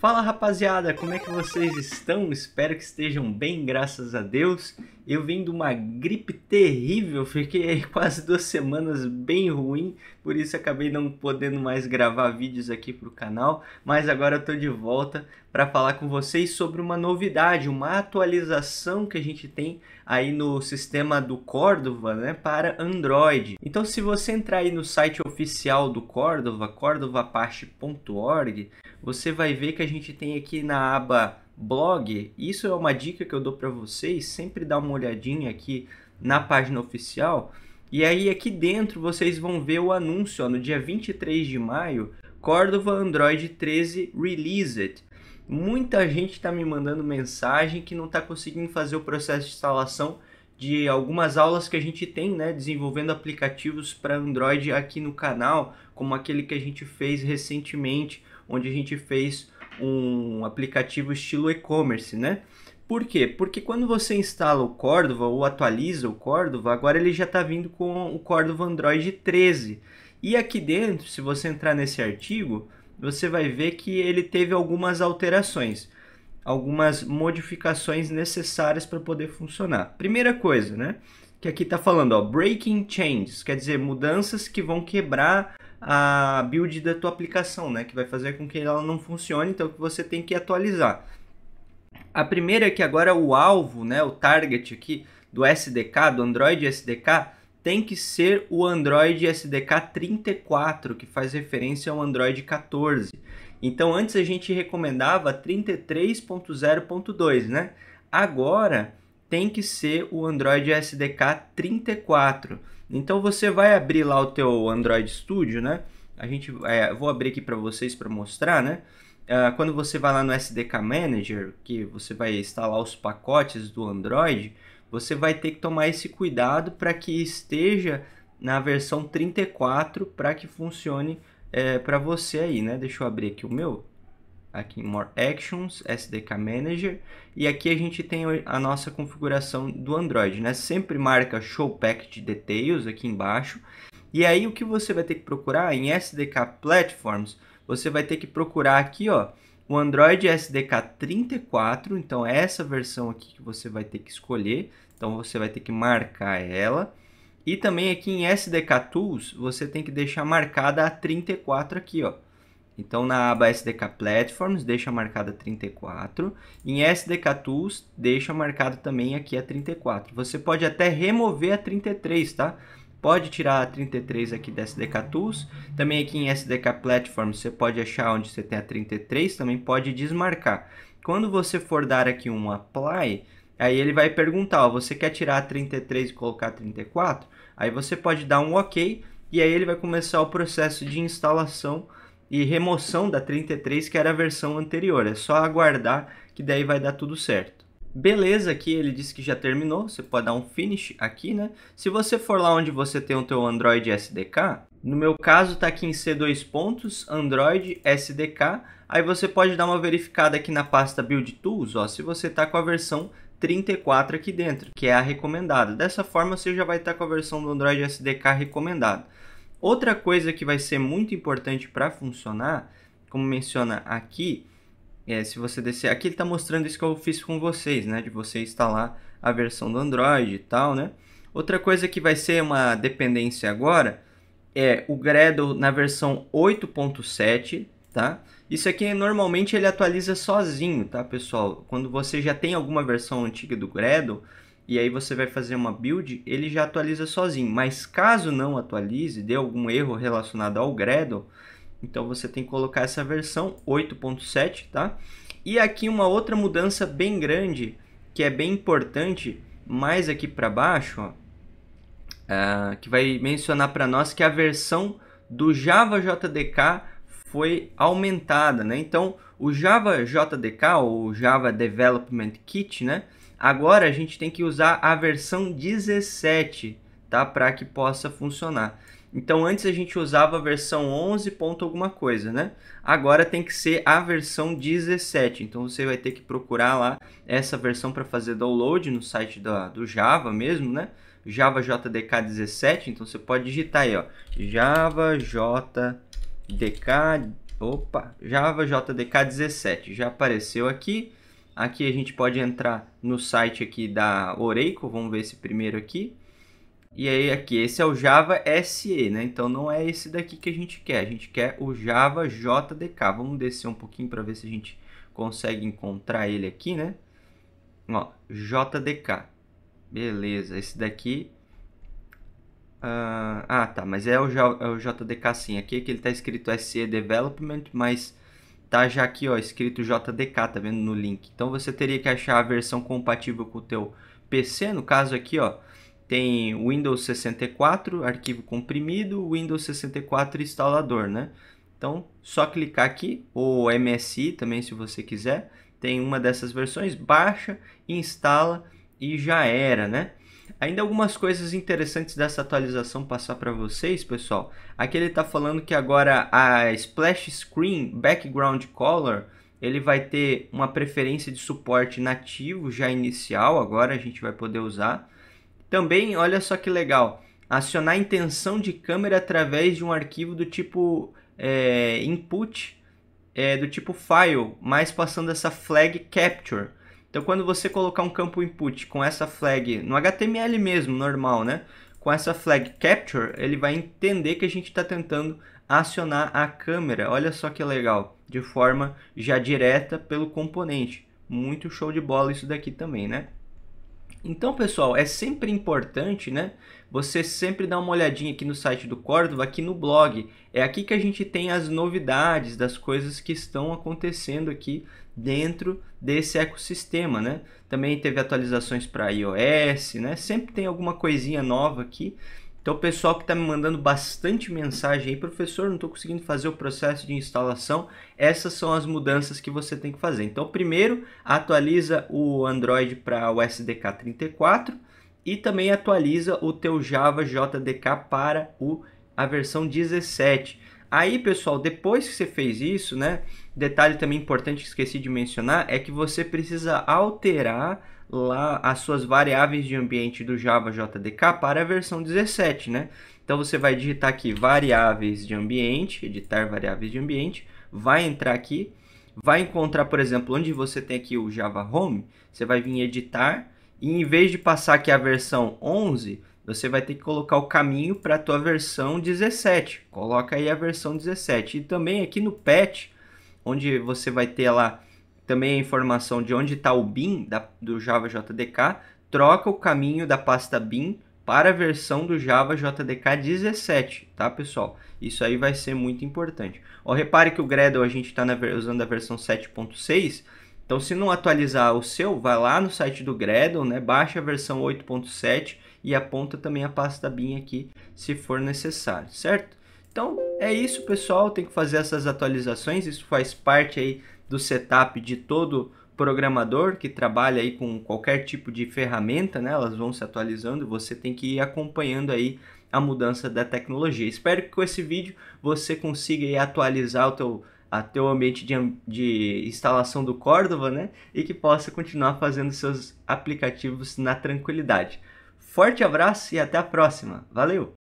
Fala rapaziada, como é que vocês estão? Espero que estejam bem, graças a Deus. Eu vim de uma gripe terrível, fiquei quase duas semanas bem ruim, por isso acabei não podendo mais gravar vídeos aqui para o canal, mas agora estou de volta para falar com vocês sobre uma novidade, uma atualização que a gente tem aí no sistema do Cordova né, para Android. Então se você entrar aí no site oficial do Cordova, cordovapache.org, você vai ver que a gente tem aqui na aba blog, isso é uma dica que eu dou para vocês, sempre dá uma olhadinha aqui na página oficial, e aí aqui dentro vocês vão ver o anúncio ó, no dia 23 de maio, Cordova Android 13 Released. Muita gente está me mandando mensagem que não está conseguindo fazer o processo de instalação de algumas aulas que a gente tem, né, desenvolvendo aplicativos para Android aqui no canal, como aquele que a gente fez recentemente, onde a gente fez um aplicativo estilo e-commerce, né? Por quê? Porque quando você instala o Cordova ou atualiza o Cordova, agora ele já está vindo com o Cordova Android 13. E aqui dentro, se você entrar nesse artigo, você vai ver que ele teve algumas alterações, algumas modificações necessárias para poder funcionar. Primeira coisa, né? Que aqui está falando, ó, breaking changes, quer dizer, mudanças que vão quebrar a build da tua aplicação, né? Que vai fazer com que ela não funcione, então que você tem que atualizar. A primeira é que agora o alvo, né, o target aqui do SDK, do Android SDK, tem que ser o Android SDK 34, que faz referência ao Android 14. Então antes a gente recomendava 33.0.2, né? Agora tem que ser o Android SDK 34. Então você vai abrir lá o teu Android Studio, né? A gente é, vou abrir aqui para vocês para mostrar, né? uh, quando você vai lá no SDK Manager, que você vai instalar os pacotes do Android, você vai ter que tomar esse cuidado para que esteja na versão 34 para que funcione é, para você aí, né? Deixa eu abrir aqui o meu, aqui em More Actions, SDK Manager, e aqui a gente tem a nossa configuração do Android, né? Sempre marca Show Package Details aqui embaixo, e aí o que você vai ter que procurar em SDK Platforms, você vai ter que procurar aqui, ó, o Android SDK 34, então essa versão aqui que você vai ter que escolher, então você vai ter que marcar ela. E também aqui em SDK Tools, você tem que deixar marcada a 34 aqui, ó. Então na aba SDK Platforms, deixa marcada 34. Em SDK Tools, deixa marcado também aqui a 34. Você pode até remover a 33, tá? Pode tirar a 33 aqui da SDK Tools. Também aqui em SDK Platform você pode achar onde você tem a 33, também pode desmarcar. Quando você for dar aqui um apply, aí ele vai perguntar, ó, você quer tirar a 33 e colocar a 34? Aí você pode dar um OK e aí ele vai começar o processo de instalação e remoção da 33, que era a versão anterior. É só aguardar que daí vai dar tudo certo. Beleza, aqui ele disse que já terminou, você pode dar um finish aqui, né? Se você for lá onde você tem o teu Android SDK, no meu caso tá aqui em C2 pontos, Android SDK, aí você pode dar uma verificada aqui na pasta Build Tools, ó, se você tá com a versão 34 aqui dentro, que é a recomendada. Dessa forma você já vai estar tá com a versão do Android SDK recomendada. Outra coisa que vai ser muito importante para funcionar, como menciona aqui, é, se você descer, aqui ele está mostrando isso que eu fiz com vocês, né? De você instalar a versão do Android e tal, né? Outra coisa que vai ser uma dependência agora é o Gradle na versão 8.7, tá? Isso aqui normalmente ele atualiza sozinho, tá, pessoal? Quando você já tem alguma versão antiga do Gradle e aí você vai fazer uma build, ele já atualiza sozinho. Mas caso não atualize, dê algum erro relacionado ao Gradle, então você tem que colocar essa versão 8.7, tá? E aqui uma outra mudança bem grande, que é bem importante, mais aqui para baixo, ó, uh, que vai mencionar para nós que a versão do Java JDK foi aumentada, né? Então, o Java JDK, ou Java Development Kit, né? Agora a gente tem que usar a versão 17, tá? Para que possa funcionar. Então antes a gente usava a versão 11 ponto alguma coisa, né? Agora tem que ser a versão 17. Então você vai ter que procurar lá essa versão para fazer download no site do Java mesmo, né? Java JDK 17. Então você pode digitar aí, ó, Java JDK, opa, Java JDK 17. Já apareceu aqui. Aqui a gente pode entrar no site aqui da Oracle, vamos ver esse primeiro aqui. E aí aqui, esse é o Java SE, né? Então não é esse daqui que a gente quer, a gente quer o Java JDK. Vamos descer um pouquinho para ver se a gente consegue encontrar ele aqui, né? Ó, JDK. Beleza, esse daqui... Uh, ah, tá, mas é o, J, é o JDK sim. Aqui é que ele tá escrito SE Development, mas tá já aqui, ó, escrito JDK, tá vendo no link. Então você teria que achar a versão compatível com o teu PC, no caso aqui, ó, tem Windows 64, arquivo comprimido, Windows 64 instalador, né? Então, só clicar aqui, ou MSI também se você quiser, tem uma dessas versões, baixa, instala e já era, né? Ainda algumas coisas interessantes dessa atualização passar para vocês, pessoal. Aqui ele está falando que agora a Splash Screen Background Color ele vai ter uma preferência de suporte nativo já inicial. Agora a gente vai poder usar também, olha só que legal, acionar a intenção de câmera através de um arquivo do tipo é, input, é, do tipo file, mas passando essa flag capture. Então, quando você colocar um campo input com essa flag, no HTML mesmo, normal, né? Com essa flag capture, ele vai entender que a gente está tentando acionar a câmera. Olha só que legal, de forma já direta pelo componente. Muito show de bola isso daqui também, né? Então, pessoal, é sempre importante, né? Você sempre dá uma olhadinha aqui no site do Cordova, aqui no blog. É aqui que a gente tem as novidades das coisas que estão acontecendo aqui dentro desse ecossistema, né? Também teve atualizações para iOS, né? Sempre tem alguma coisinha nova aqui. Então, o pessoal que está me mandando bastante mensagem aí, professor, não estou conseguindo fazer o processo de instalação. Essas são as mudanças que você tem que fazer. Então, primeiro, atualiza o Android para o SDK 34 e também atualiza o teu Java JDK para o, a versão 17. Aí, pessoal, depois que você fez isso, né? Detalhe também importante que esqueci de mencionar é que você precisa alterar lá as suas variáveis de ambiente do Java JDK para a versão 17, né? Então você vai digitar aqui variáveis de ambiente, editar variáveis de ambiente, vai entrar aqui, vai encontrar, por exemplo, onde você tem aqui o Java Home, você vai vir editar e em vez de passar aqui a versão 11, você vai ter que colocar o caminho para a tua versão 17. Coloca aí a versão 17. E também aqui no patch, onde você vai ter lá também a informação de onde está o bin da, do Java JDK, troca o caminho da pasta bin para a versão do Java JDK 17, tá pessoal? Isso aí vai ser muito importante. Ó, repare que o Gradle a gente está usando a versão 7.6, então, se não atualizar o seu, vai lá no site do Gradle, né? baixa a versão 8.7 e aponta também a pasta bin aqui, se for necessário, certo? Então, é isso, pessoal. Tem que fazer essas atualizações. Isso faz parte aí do setup de todo programador que trabalha aí com qualquer tipo de ferramenta, né? Elas vão se atualizando, você tem que ir acompanhando aí a mudança da tecnologia. Espero que com esse vídeo você consiga atualizar o teu até o ambiente de, de instalação do Cordova, né? E que possa continuar fazendo seus aplicativos na tranquilidade. Forte abraço e até a próxima. Valeu!